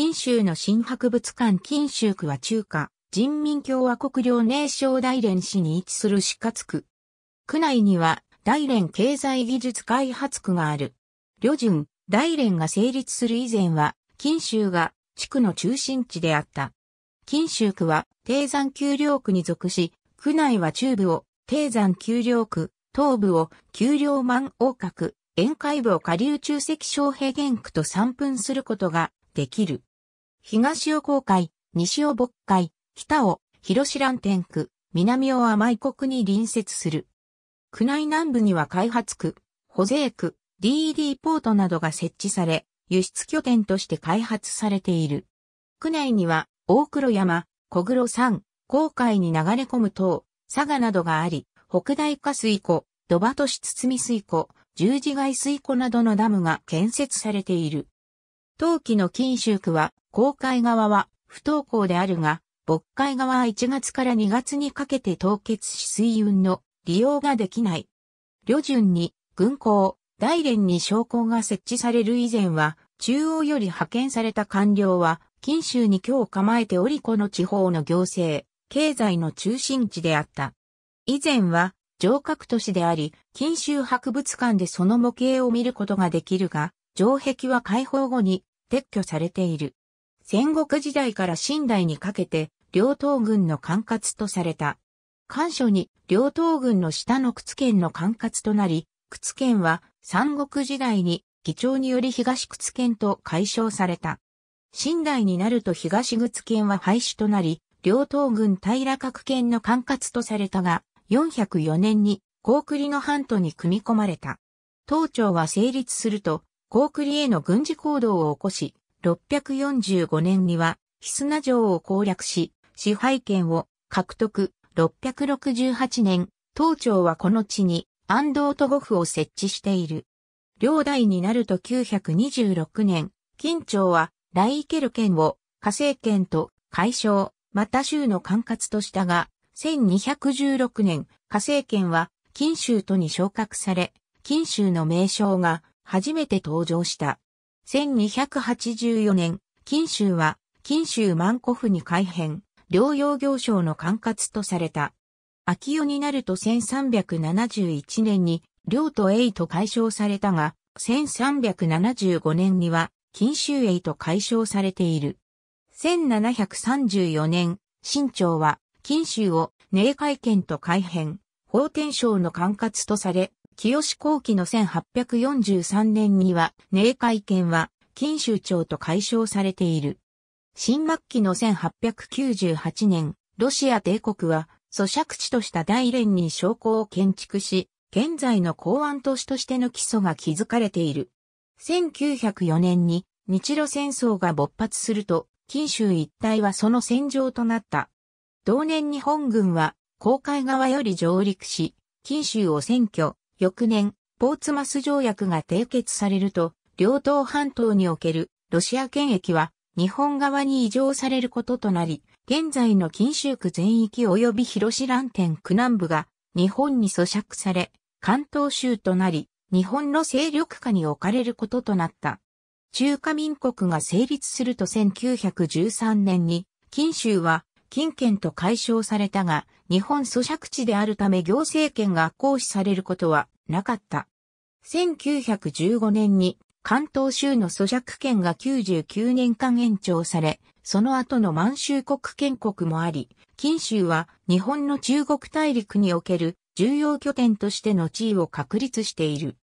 金州の新博物館金州区は中華人民共和国領寧省大連市に位置する四角区。区内には大連経済技術開発区がある。旅順、大連が成立する以前は、金州が地区の中心地であった。金州区は低山丘陵区に属し、区内は中部を低山丘陵区、東部を丘陵万王閣、沿海部を下流中石小平原区と散分することができる。東を公海、西を渤海、北を広志蘭天区、南を甘い国に隣接する。区内南部には開発区、保税区、DD e ポートなどが設置され、輸出拠点として開発されている。区内には、大黒山、小黒山、航海に流れ込む塔、佐賀などがあり、北大化水湖、土場都市堤水湖、十字街水湖などのダムが建設されている。当期の禁州区は、公海側は不登校であるが、渤海側は1月から2月にかけて凍結し水運の利用ができない。旅順に軍港、大連に商工が設置される以前は、中央より派遣された官僚は、近州に今日構えておりこの地方の行政、経済の中心地であった。以前は、城郭都市であり、近州博物館でその模型を見ることができるが、城壁は解放後に撤去されている。戦国時代から新代にかけて、両東軍の管轄とされた。官所に両東軍の下の靴県の管轄となり、靴県は三国時代に議長により東靴県と解消された。新代になると東靴県は廃止となり、両東軍平各県の管轄とされたが、404年に高栗の半島に組み込まれた。当庁は成立すると、コークリへの軍事行動を起こし、645年には、ヒスナ城を攻略し、支配権を獲得。668年、東庁はこの地に安藤都護府を設置している。領代になると926年、金庁は来イケル県を火星県と解消、また州の管轄としたが、1216年、火星県は金州都に昇格され、金州の名称が初めて登場した。1284年、金州は、金州万古府に改編、療養行商の管轄とされた。秋夜になると1371年に、領と栄と解消されたが、1375年には、金州栄と解消されている。1734年、新朝は、金州を、寧海県と改編、法天省の管轄とされ、清志後期の1843年には、寧海県は、金州町と解消されている。新末期の1898年、ロシア帝国は、咀嚼地とした大連に商工を建築し、現在の港湾都市としての基礎が築かれている。1904年に日露戦争が勃発すると、金州一帯はその戦場となった。同年日本軍は、公海側より上陸し、金州を占拠、翌年、ポーツマス条約が締結されると、両党半島におけるロシア権益は日本側に移譲されることとなり、現在の近州区全域及び広志蘭店区南部が日本に咀嚼され、関東州となり、日本の勢力下に置かれることとなった。中華民国が成立すると1913年に、近州は金券と解消されたが、日本咀嚼地であるため行政権が行使されることはなかった。1915年に関東州の咀嚼権が99年間延長され、その後の満州国建国もあり、金州は日本の中国大陸における重要拠点としての地位を確立している。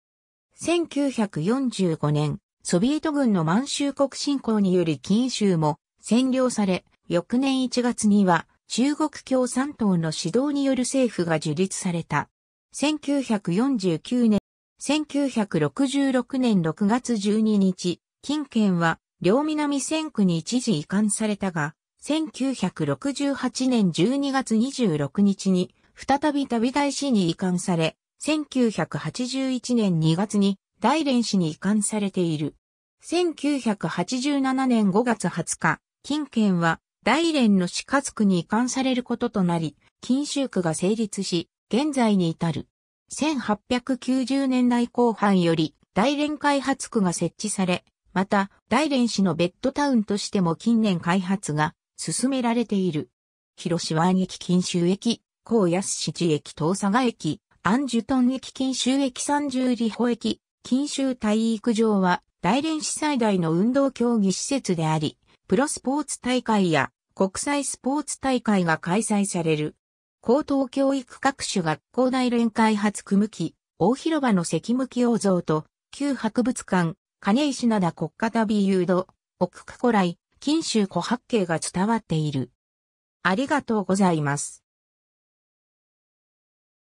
1945年、ソビエト軍の満州国侵攻により金州も占領され、翌年1月には中国共産党の指導による政府が樹立された。1949年、1966年6月12日、近県は両南線区に一時移管されたが、1968年12月26日に再び旅大市に移管され、1981年2月に大連市に移管されている。1987年5月20日、近県は大連の死活区に移管されることとなり、禁州区が成立し、現在に至る。1890年代後半より大連開発区が設置され、また大連市のベッドタウンとしても近年開発が進められている。広島駅近州駅、高安市地駅東佐賀駅、安寿トン駅近州駅三十里保駅、近州体育場は大連市最大の運動競技施設であり、プロスポーツ大会や国際スポーツ大会が開催される。高等教育各種学校内連開発区向き、大広場の関向き王像と、旧博物館、金石灘国家旅誘導、奥久古来、錦州古八景が伝わっている。ありがとうございます。